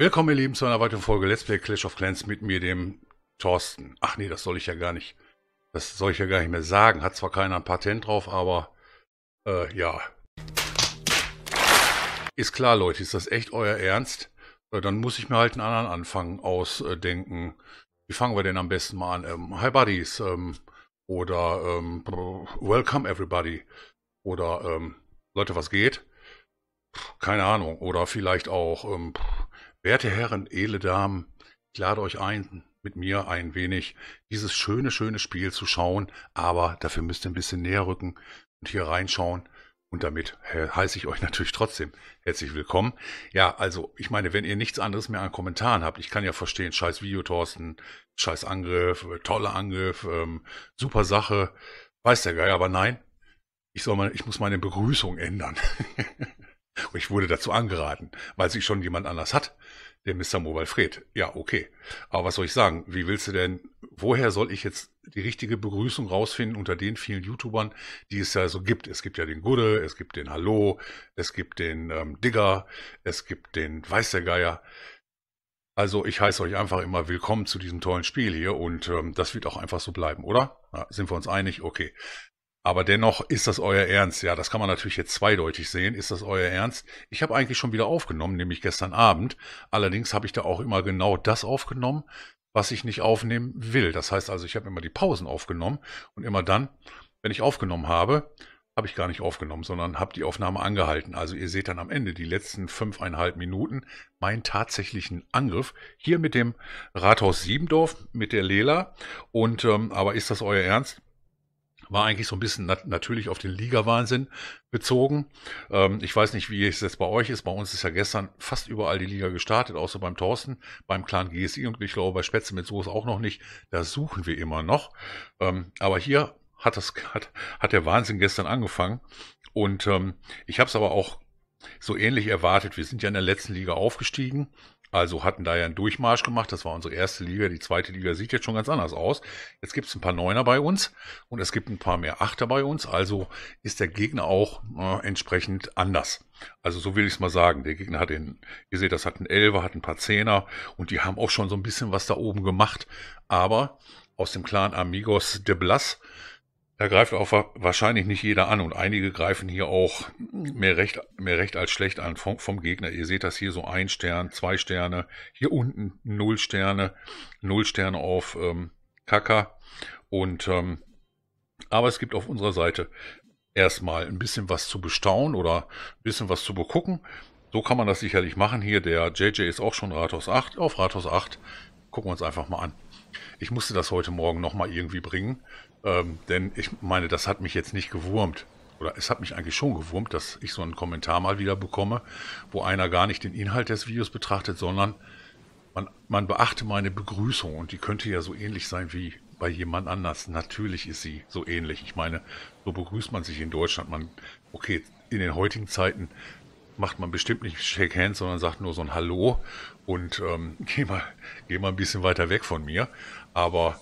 Willkommen, ihr Lieben, zu einer weiteren Folge Let's Play Clash of Clans mit mir, dem Thorsten. Ach nee, das soll ich ja gar nicht. Das soll ich ja gar nicht mehr sagen. Hat zwar keiner ein Patent drauf, aber äh, ja. Ist klar, Leute, ist das echt euer Ernst? Äh, dann muss ich mir halt einen anderen Anfang ausdenken. Wie fangen wir denn am besten mal an? Ähm, hi Buddies ähm, oder ähm, Welcome Everybody oder ähm, Leute, was geht? Keine Ahnung. Oder vielleicht auch ähm, Werte Herren, edle Damen, ich lade euch ein, mit mir ein wenig dieses schöne, schöne Spiel zu schauen, aber dafür müsst ihr ein bisschen näher rücken und hier reinschauen. Und damit heiße ich euch natürlich trotzdem herzlich willkommen. Ja, also ich meine, wenn ihr nichts anderes mehr an Kommentaren habt, ich kann ja verstehen, scheiß Video, Thorsten, scheiß Angriff, äh, toller Angriff, ähm, super Sache, weiß der Geil, aber nein, ich, soll mal, ich muss meine Begrüßung ändern. Und ich wurde dazu angeraten, weil sie schon jemand anders hat, der Mr. Mobile Fred. Ja, okay. Aber was soll ich sagen? Wie willst du denn, woher soll ich jetzt die richtige Begrüßung rausfinden unter den vielen YouTubern, die es ja so gibt? Es gibt ja den Gude, es gibt den Hallo, es gibt den ähm, Digger, es gibt den Weiß der Geier. Also ich heiße euch einfach immer willkommen zu diesem tollen Spiel hier und ähm, das wird auch einfach so bleiben, oder? Na, sind wir uns einig? Okay. Aber dennoch ist das euer Ernst. Ja, das kann man natürlich jetzt zweideutig sehen. Ist das euer Ernst? Ich habe eigentlich schon wieder aufgenommen, nämlich gestern Abend. Allerdings habe ich da auch immer genau das aufgenommen, was ich nicht aufnehmen will. Das heißt also, ich habe immer die Pausen aufgenommen und immer dann, wenn ich aufgenommen habe, habe ich gar nicht aufgenommen, sondern habe die Aufnahme angehalten. Also ihr seht dann am Ende die letzten fünfeinhalb Minuten meinen tatsächlichen Angriff hier mit dem Rathaus Siebendorf, mit der Lela. Und ähm, aber ist das euer Ernst? war eigentlich so ein bisschen nat natürlich auf den Liga-Wahnsinn bezogen. Ähm, ich weiß nicht, wie es jetzt bei euch ist. Bei uns ist ja gestern fast überall die Liga gestartet, außer beim Thorsten, beim Clan GSI und ich glaube bei Spätze mit Soße auch noch nicht. Da suchen wir immer noch. Ähm, aber hier hat, das, hat, hat der Wahnsinn gestern angefangen. Und ähm, ich habe es aber auch so ähnlich erwartet. Wir sind ja in der letzten Liga aufgestiegen, also hatten da ja einen Durchmarsch gemacht. Das war unsere erste Liga. Die zweite Liga sieht jetzt schon ganz anders aus. Jetzt gibt es ein paar Neuner bei uns und es gibt ein paar mehr Achter bei uns. Also ist der Gegner auch äh, entsprechend anders. Also so will ich es mal sagen. Der Gegner hat den, ihr seht, das hat einen Elfer, hat ein paar Zehner und die haben auch schon so ein bisschen was da oben gemacht. Aber aus dem Clan Amigos de Blas da greift auch wahrscheinlich nicht jeder an und einige greifen hier auch mehr recht, mehr recht als schlecht an vom, vom Gegner. Ihr seht das hier so ein Stern, zwei Sterne, hier unten null Sterne, null Sterne auf ähm, Kaka. Und ähm, aber es gibt auf unserer Seite erstmal ein bisschen was zu bestaunen oder ein bisschen was zu begucken. So kann man das sicherlich machen. Hier der JJ ist auch schon Rathaus 8. Auf Rathaus 8 gucken wir uns einfach mal an. Ich musste das heute Morgen nochmal irgendwie bringen. Ähm, denn ich meine, das hat mich jetzt nicht gewurmt. Oder es hat mich eigentlich schon gewurmt, dass ich so einen Kommentar mal wieder bekomme, wo einer gar nicht den Inhalt des Videos betrachtet, sondern man, man beachte meine Begrüßung und die könnte ja so ähnlich sein wie bei jemand anders. Natürlich ist sie so ähnlich. Ich meine, so begrüßt man sich in Deutschland. Man, okay, in den heutigen Zeiten macht man bestimmt nicht Shake Hands, sondern sagt nur so ein Hallo und ähm, geh, mal, geh mal ein bisschen weiter weg von mir. Aber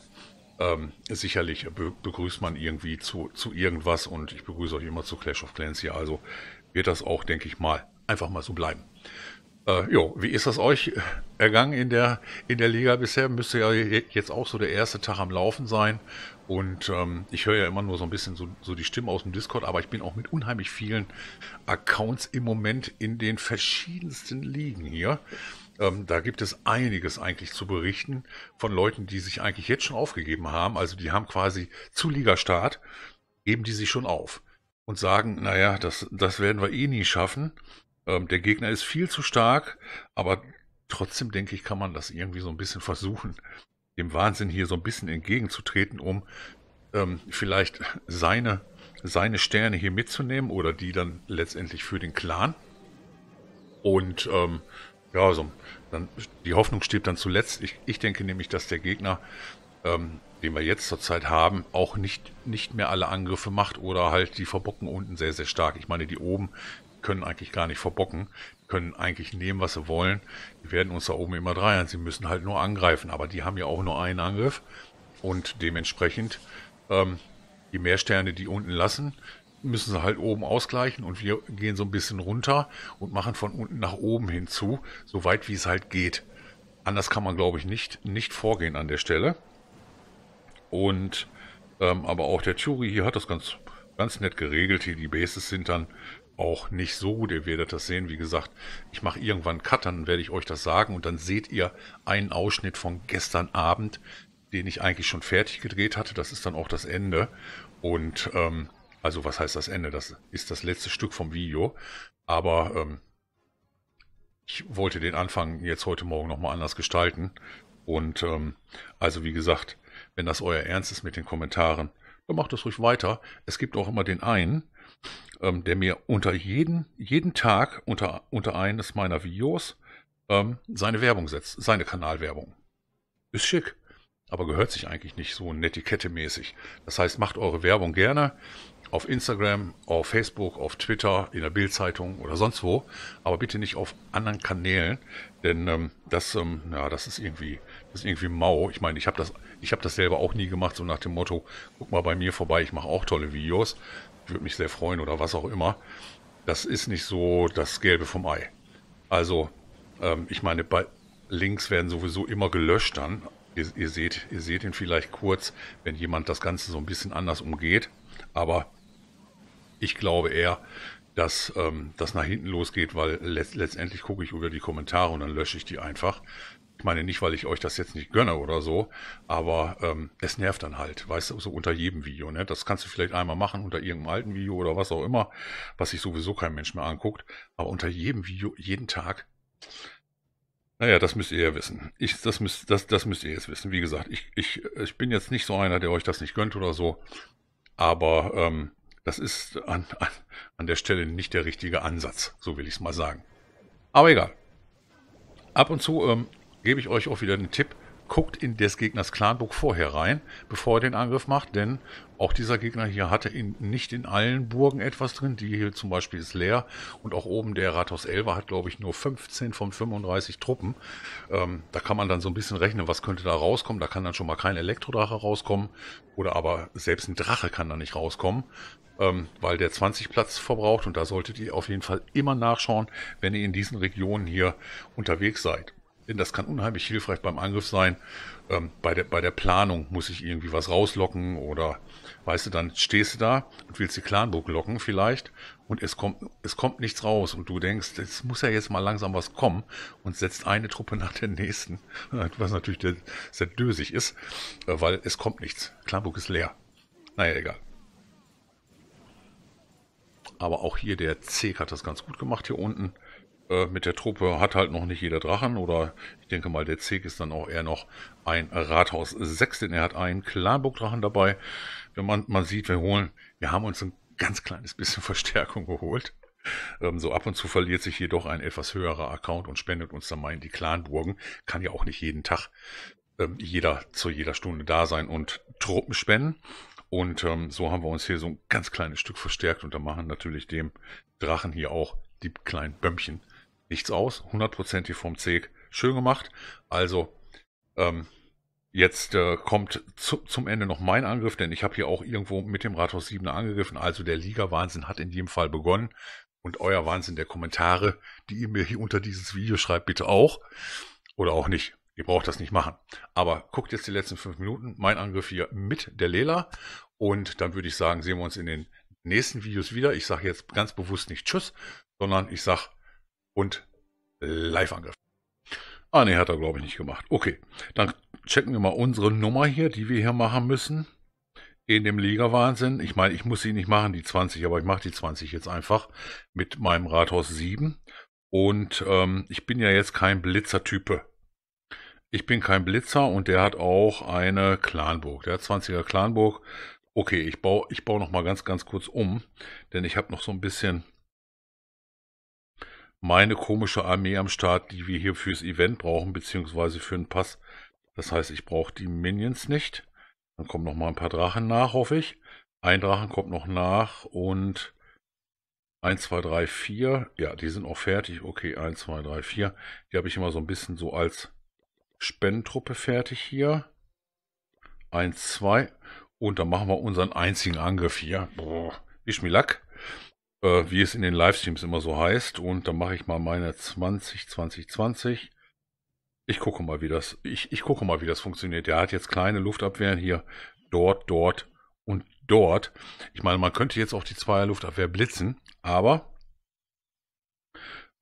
ähm, sicherlich begrüßt man irgendwie zu, zu irgendwas und ich begrüße euch immer zu Clash of Clans hier. Also wird das auch, denke ich mal, einfach mal so bleiben. Äh, jo, wie ist das euch ergangen in der, in der Liga bisher? Müsste ja jetzt auch so der erste Tag am Laufen sein. Und ähm, ich höre ja immer nur so ein bisschen so, so die Stimmen aus dem Discord, aber ich bin auch mit unheimlich vielen Accounts im Moment in den verschiedensten Ligen hier. Ähm, da gibt es einiges eigentlich zu berichten von Leuten, die sich eigentlich jetzt schon aufgegeben haben. Also die haben quasi zu Ligastart, geben die sich schon auf und sagen, naja, das, das werden wir eh nie schaffen. Ähm, der Gegner ist viel zu stark, aber trotzdem denke ich, kann man das irgendwie so ein bisschen versuchen, dem Wahnsinn hier so ein bisschen entgegenzutreten, um ähm, vielleicht seine, seine Sterne hier mitzunehmen oder die dann letztendlich für den Clan. Und ähm, ja, also dann, die Hoffnung stirbt dann zuletzt. Ich, ich denke nämlich, dass der Gegner, ähm, den wir jetzt zurzeit haben, auch nicht, nicht mehr alle Angriffe macht oder halt die verbocken unten sehr, sehr stark. Ich meine, die oben können eigentlich gar nicht verbocken, können eigentlich nehmen, was sie wollen. Die werden uns da oben immer dreiern. Sie müssen halt nur angreifen, aber die haben ja auch nur einen Angriff und dementsprechend ähm, je mehr Sterne die unten lassen, müssen sie halt oben ausgleichen und wir gehen so ein bisschen runter und machen von unten nach oben hinzu, so weit wie es halt geht. Anders kann man, glaube ich, nicht, nicht vorgehen an der Stelle. Und ähm, aber auch der Turi hier hat das ganz, ganz nett geregelt. Hier die Bases sind dann auch nicht so gut. Ihr werdet das sehen. Wie gesagt, ich mache irgendwann Cut, dann werde ich euch das sagen und dann seht ihr einen Ausschnitt von gestern Abend, den ich eigentlich schon fertig gedreht hatte. Das ist dann auch das Ende. Und ähm, also was heißt das Ende? Das ist das letzte Stück vom Video. Aber ähm, ich wollte den Anfang jetzt heute Morgen nochmal anders gestalten. Und ähm, also wie gesagt, wenn das euer Ernst ist mit den Kommentaren, dann macht das ruhig weiter. Es gibt auch immer den einen, ähm, der mir unter jeden, jeden Tag unter, unter eines meiner Videos ähm, seine Werbung setzt, seine Kanalwerbung. Ist schick, aber gehört sich eigentlich nicht so netiquette-mäßig. Das heißt, macht eure Werbung gerne, auf Instagram, auf Facebook, auf Twitter, in der Bildzeitung oder sonst wo, aber bitte nicht auf anderen Kanälen, denn ähm, das, ähm, ja, das ist irgendwie, das ist irgendwie mau. Ich meine, ich habe das, ich das selber auch nie gemacht, so nach dem Motto, guck mal bei mir vorbei, ich mache auch tolle Videos, würde mich sehr freuen oder was auch immer. Das ist nicht so das Gelbe vom Ei. Also, ähm, ich meine, bei Links werden sowieso immer gelöscht dann. Ihr, ihr seht, ihr seht ihn vielleicht kurz, wenn jemand das Ganze so ein bisschen anders umgeht. Aber ich glaube eher, dass ähm, das nach hinten losgeht, weil let letztendlich gucke ich über die Kommentare und dann lösche ich die einfach. Ich meine nicht, weil ich euch das jetzt nicht gönne oder so, aber ähm, es nervt dann halt, weißt du, so unter jedem Video. Ne? Das kannst du vielleicht einmal machen unter irgendeinem alten Video oder was auch immer, was sich sowieso kein Mensch mehr anguckt, aber unter jedem Video, jeden Tag. Naja, das müsst ihr ja wissen. Ich, das, müsst, das, das müsst ihr jetzt wissen. Wie gesagt, ich, ich, ich bin jetzt nicht so einer, der euch das nicht gönnt oder so, aber ähm, das ist an, an, an der Stelle nicht der richtige Ansatz, so will ich es mal sagen. Aber egal. Ab und zu ähm, gebe ich euch auch wieder einen Tipp, guckt in des Gegners Clanbook vorher rein, bevor er den Angriff macht, denn auch dieser Gegner hier hatte in, nicht in allen Burgen etwas drin. Die hier zum Beispiel ist leer und auch oben der Rathaus Elver hat, glaube ich, nur 15 von 35 Truppen. Ähm, da kann man dann so ein bisschen rechnen, was könnte da rauskommen. Da kann dann schon mal kein Elektrodrache rauskommen oder aber selbst ein Drache kann da nicht rauskommen. Ähm, weil der 20 Platz verbraucht und da solltet ihr auf jeden Fall immer nachschauen, wenn ihr in diesen Regionen hier unterwegs seid. Denn das kann unheimlich hilfreich beim Angriff sein. Ähm, bei, der, bei der Planung muss ich irgendwie was rauslocken oder, weißt du, dann stehst du da und willst die Clanburg locken vielleicht und es kommt, es kommt nichts raus und du denkst, es muss ja jetzt mal langsam was kommen und setzt eine Truppe nach der nächsten, was natürlich sehr dösig ist, äh, weil es kommt nichts. Clanburg ist leer. Naja, egal. Aber auch hier der Zek hat das ganz gut gemacht hier unten äh, mit der Truppe hat halt noch nicht jeder Drachen oder ich denke mal, der Zeg ist dann auch eher noch ein Rathaus 6, denn er hat einen Klarburg-Drachen dabei. Wenn man, man sieht, wir holen, wir haben uns ein ganz kleines bisschen Verstärkung geholt. Ähm, so ab und zu verliert sich jedoch ein etwas höherer Account und spendet uns dann mal in die Clanburgen. Kann ja auch nicht jeden Tag ähm, jeder zu jeder Stunde da sein und Truppen spenden. Und ähm, so haben wir uns hier so ein ganz kleines Stück verstärkt und da machen natürlich dem Drachen hier auch die kleinen Bömmchen nichts aus, 100% die vom Zeg. Schön gemacht. Also, ähm, jetzt äh, kommt zu, zum Ende noch mein Angriff, denn ich habe hier auch irgendwo mit dem Rathaus 7 angegriffen. Also der Liga-Wahnsinn hat in jedem Fall begonnen. Und euer Wahnsinn der Kommentare, die ihr mir hier unter dieses Video schreibt, bitte auch. Oder auch nicht. Ihr braucht das nicht machen. Aber guckt jetzt die letzten fünf Minuten. Mein Angriff hier mit der Lela. Und dann würde ich sagen, sehen wir uns in den nächsten Videos wieder. Ich sage jetzt ganz bewusst nicht Tschüss, sondern ich sage und Live-Angriff. Ah, ne, hat er, glaube ich, nicht gemacht. Okay, dann checken wir mal unsere Nummer hier, die wir hier machen müssen. In dem Liga-Wahnsinn. Ich meine, ich muss sie nicht machen, die 20, aber ich mache die 20 jetzt einfach mit meinem Rathaus 7. Und ähm, ich bin ja jetzt kein Blitzer-Type. Ich bin kein Blitzer und der hat auch eine Clanburg. Der hat 20er Clanburg. Okay, ich baue, ich baue noch ganz, ganz kurz um, denn ich habe noch so ein bisschen meine komische Armee am Start, die wir hier fürs Event brauchen, beziehungsweise für einen Pass. Das heißt, ich brauche die Minions nicht. Dann kommen noch mal ein paar Drachen nach, hoffe ich. Ein Drachen kommt noch nach und 1, 2, 3, 4. Ja, die sind auch fertig. Okay, 1, 2, 3, 4. Die habe ich immer so ein bisschen so als Spendentruppe fertig hier. 1, 2. Und dann machen wir unseren einzigen Angriff hier. Boah, Ischmilak äh, wie es in den Livestreams immer so heißt. Und dann mache ich mal meine 20, 20, 20. Ich gucke mal, wie das, ich, ich gucke mal, wie das funktioniert. Der hat jetzt kleine Luftabwehren hier, dort, dort und dort. Ich meine, man könnte jetzt auch die Zweier Luftabwehr blitzen, aber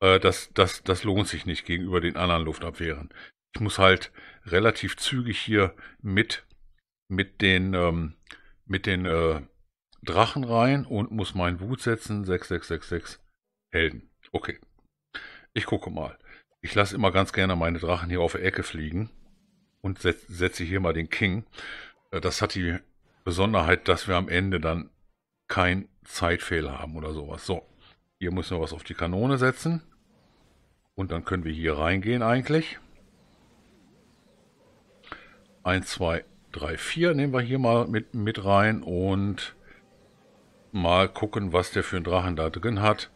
äh, das, das, das lohnt sich nicht gegenüber den anderen Luftabwehren. Ich muss halt relativ zügig hier mit, mit den, ähm, mit den äh, Drachen rein und muss meinen Wut setzen. 6666 Helden. Okay. Ich gucke mal. Ich lasse immer ganz gerne meine Drachen hier auf der Ecke fliegen und setze hier mal den King. Äh, das hat die Besonderheit, dass wir am Ende dann kein Zeitfehler haben oder sowas. So, hier müssen wir was auf die Kanone setzen. Und dann können wir hier reingehen eigentlich. 1, 2, 3, 4 nehmen wir hier mal mit, mit rein und mal gucken, was der für einen Drachen da drin hat.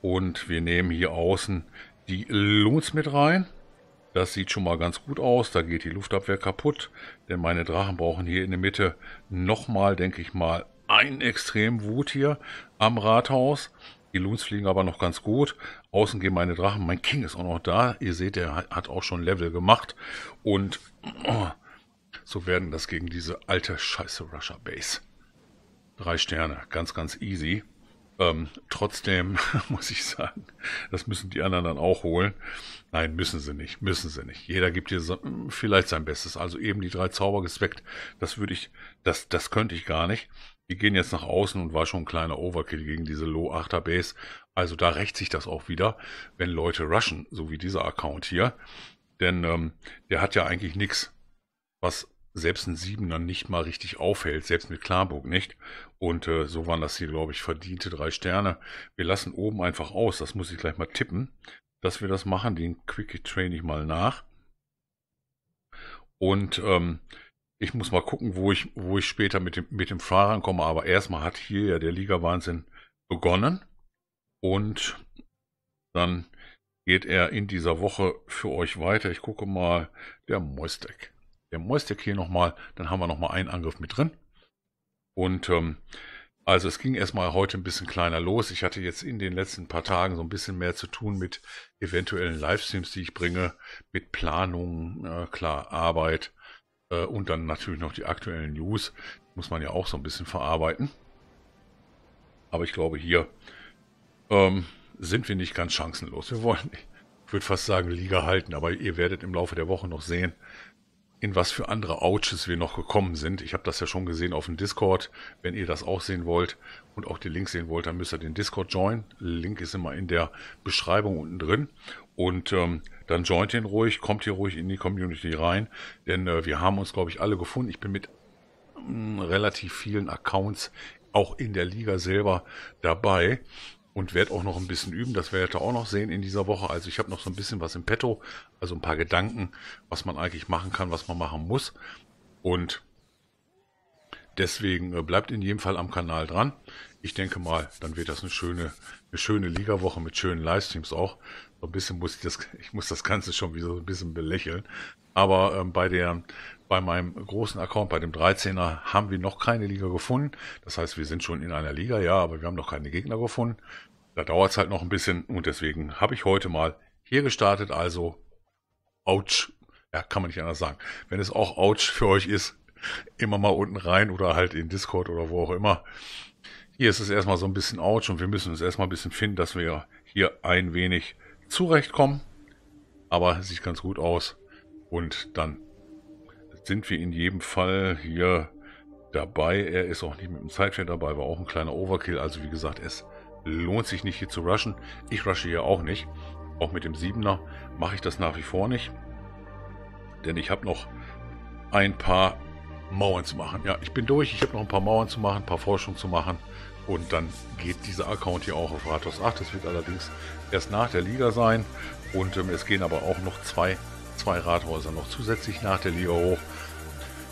Und wir nehmen hier außen die Lumens mit rein. Das sieht schon mal ganz gut aus. Da geht die Luftabwehr kaputt. Denn meine Drachen brauchen hier in der Mitte nochmal, denke ich mal, ein extremen Wut hier am Rathaus. Die Loons fliegen aber noch ganz gut. Außen gehen meine Drachen. Mein King ist auch noch da. Ihr seht, der hat auch schon Level gemacht. Und oh, so werden das gegen diese alte Scheiße Rusher Base. Drei Sterne, ganz, ganz easy. Ähm, trotzdem muss ich sagen, das müssen die anderen dann auch holen. Nein, müssen sie nicht, müssen sie nicht. Jeder gibt dir so, mm, vielleicht sein Bestes. Also eben die drei Zauber gesweckt, das würde ich, das, das könnte ich gar nicht. Die gehen jetzt nach außen und war schon ein kleiner Overkill gegen diese Low 8 Base. Also da rächt sich das auch wieder, wenn Leute rushen, so wie dieser Account hier. Denn ähm, der hat ja eigentlich nichts, was selbst ein Siebener nicht mal richtig aufhält, selbst mit Klarburg nicht. Und äh, so waren das hier, glaube ich, verdiente drei Sterne. Wir lassen oben einfach aus, das muss ich gleich mal tippen, dass wir das machen. Den Quickie train ich mal nach. Und ähm, ich muss mal gucken, wo ich, wo ich später mit dem, mit dem Fahrer ankomme. Aber erstmal hat hier ja der Liga-Wahnsinn begonnen. Und dann geht er in dieser Woche für euch weiter. Ich gucke mal, der Moistek der Moistek hier nochmal, dann haben wir nochmal einen Angriff mit drin. Und ähm, also es ging erstmal heute ein bisschen kleiner los. Ich hatte jetzt in den letzten paar Tagen so ein bisschen mehr zu tun mit eventuellen Livestreams, die ich bringe, mit Planungen, äh, klar, Arbeit äh, und dann natürlich noch die aktuellen News. Muss man ja auch so ein bisschen verarbeiten. Aber ich glaube, hier ähm, sind wir nicht ganz chancenlos. Wir wollen, ich würde fast sagen, Liga halten, aber ihr werdet im Laufe der Woche noch sehen, in was für andere Ouches wir noch gekommen sind. Ich habe das ja schon gesehen auf dem Discord. Wenn ihr das auch sehen wollt und auch die Links sehen wollt, dann müsst ihr den Discord joinen. Link ist immer in der Beschreibung unten drin. Und ähm, dann joint ihn ruhig, kommt hier ruhig in die Community rein. Denn äh, wir haben uns, glaube ich, alle gefunden. Ich bin mit mh, mm, relativ vielen Accounts auch in der Liga selber dabei und werde auch noch ein bisschen üben. Das werdet ihr auch noch sehen in dieser Woche. Also ich habe noch so ein bisschen was im Petto, also ein paar Gedanken, was man eigentlich machen kann, was man machen muss. Und deswegen äh, bleibt in jedem Fall am Kanal dran. Ich denke mal, dann wird das eine schöne, eine schöne Ligawoche mit schönen Livestreams auch. So ein bisschen muss ich das, ich muss das Ganze schon wieder so ein bisschen belächeln. Aber ähm, bei der bei meinem großen Account, bei dem 13er, haben wir noch keine Liga gefunden. Das heißt, wir sind schon in einer Liga, ja, aber wir haben noch keine Gegner gefunden. Da dauert es halt noch ein bisschen und deswegen habe ich heute mal hier gestartet. Also, ouch, ja, kann man nicht anders sagen. Wenn es auch ouch für euch ist, immer mal unten rein oder halt in Discord oder wo auch immer. Hier ist es erstmal so ein bisschen ouch und wir müssen uns erstmal ein bisschen finden, dass wir hier ein wenig zurechtkommen. Aber sieht ganz gut aus. Und dann sind wir in jedem Fall hier dabei. Er ist auch nicht mit dem Zeitfeld dabei, war auch ein kleiner Overkill. Also wie gesagt, es lohnt sich nicht hier zu rushen. Ich rushe hier auch nicht. Auch mit dem 7er mache ich das nach wie vor nicht. Denn ich habe noch ein paar Mauern zu machen. Ja, ich bin durch. Ich habe noch ein paar Mauern zu machen, ein paar Forschungen zu machen. Und dann geht dieser Account hier auch auf Rathaus 8. Das wird allerdings erst nach der Liga sein. Und ähm, es gehen aber auch noch zwei zwei Rathäuser noch zusätzlich nach der Liga hoch.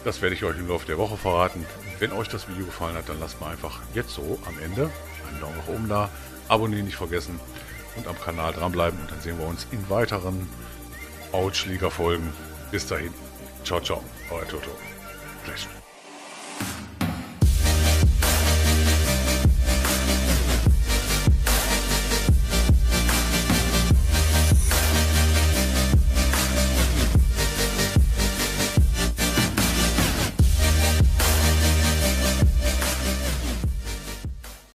Das werde ich euch im Laufe der Woche verraten. Wenn euch das Video gefallen hat, dann lasst mal einfach jetzt so am Ende einen Daumen nach oben da. Abonnieren nicht vergessen und am Kanal dranbleiben. Und dann sehen wir uns in weiteren Outschläger-Folgen. Bis dahin. Ciao, ciao. Euer Toto. Clash.